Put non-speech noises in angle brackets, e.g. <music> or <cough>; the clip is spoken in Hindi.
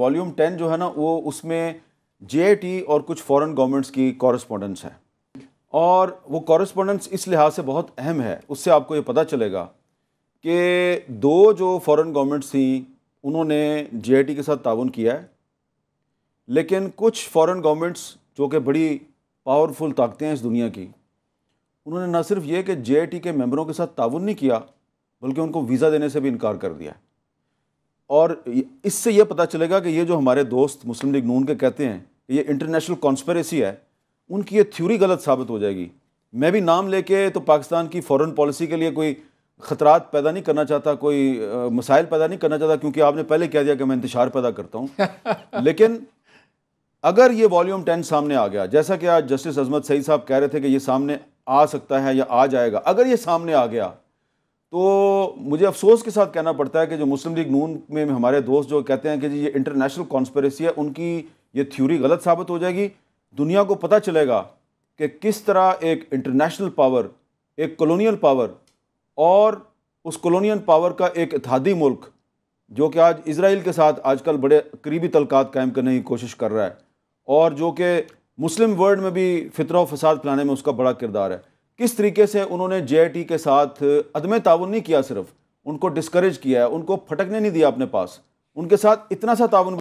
वॉल्यूम टेन जो है ना वो उसमें जे और कुछ फॉरेन गवर्नमेंट्स की कॉरस्पॉन्डेंस है और वो कॉरस्पोंडेंस इस लिहाज से बहुत अहम है उससे आपको ये पता चलेगा कि दो जो फॉरेन गवर्नमेंट्स थी उन्होंने जे के साथ ताउन किया है लेकिन कुछ फॉरेन गवर्नमेंट्स जो कि बड़ी पावरफुल ताकतें हैं इस दुनिया की उन्होंने न सिर्फ ये कि जे के मेम्बरों के साथ ताउन नहीं किया बल्कि उनको वीज़ा देने से भी इनकार कर दिया और इससे ये पता चलेगा कि ये जो हमारे दोस्त मुस्लिम लीग नून के कहते हैं ये इंटरनेशनल कॉन्स्परेसी है उनकी ये थ्योरी गलत साबित हो जाएगी मैं भी नाम लेके तो पाकिस्तान की फॉरेन पॉलिसी के लिए कोई ख़तरात पैदा नहीं करना चाहता कोई आ, मसाइल पैदा नहीं करना चाहता क्योंकि आपने पहले कह दिया कि मैं इंतशार पैदा करता हूँ <laughs> लेकिन अगर ये वॉल्यूम टेन सामने आ गया जैसा कि आज जस्टिस अजमत सईद साहब कह रहे थे कि ये सामने आ सकता है या आ जाएगा अगर ये सामने आ गया तो मुझे अफसोस के साथ कहना पड़ता है कि जो मुस्लिम लीग नून में हमारे दोस्त जो कहते हैं कि जी ये इंटरनेशनल कॉन्स्परेसी है उनकी ये थ्योरी गलत साबित हो जाएगी दुनिया को पता चलेगा कि किस तरह एक इंटरनेशनल पावर एक कॉलोनियल पावर और उस कॉलोनियल पावर का एक इतिहादी मुल्क जो कि आज इसराइल के साथ आजकल बड़े करीबी तलकात कायम करने की कोशिश कर रहा है और जो कि मुस्लिम वर्ल्ड में भी व फसाद फैलाने में उसका बड़ा किरदार है इस तरीके से उन्होंने जे के साथ अदम ताउन नहीं किया सिर्फ उनको डिस्करेज किया है उनको फटकने नहीं दिया अपने पास उनके साथ इतना सा ताउन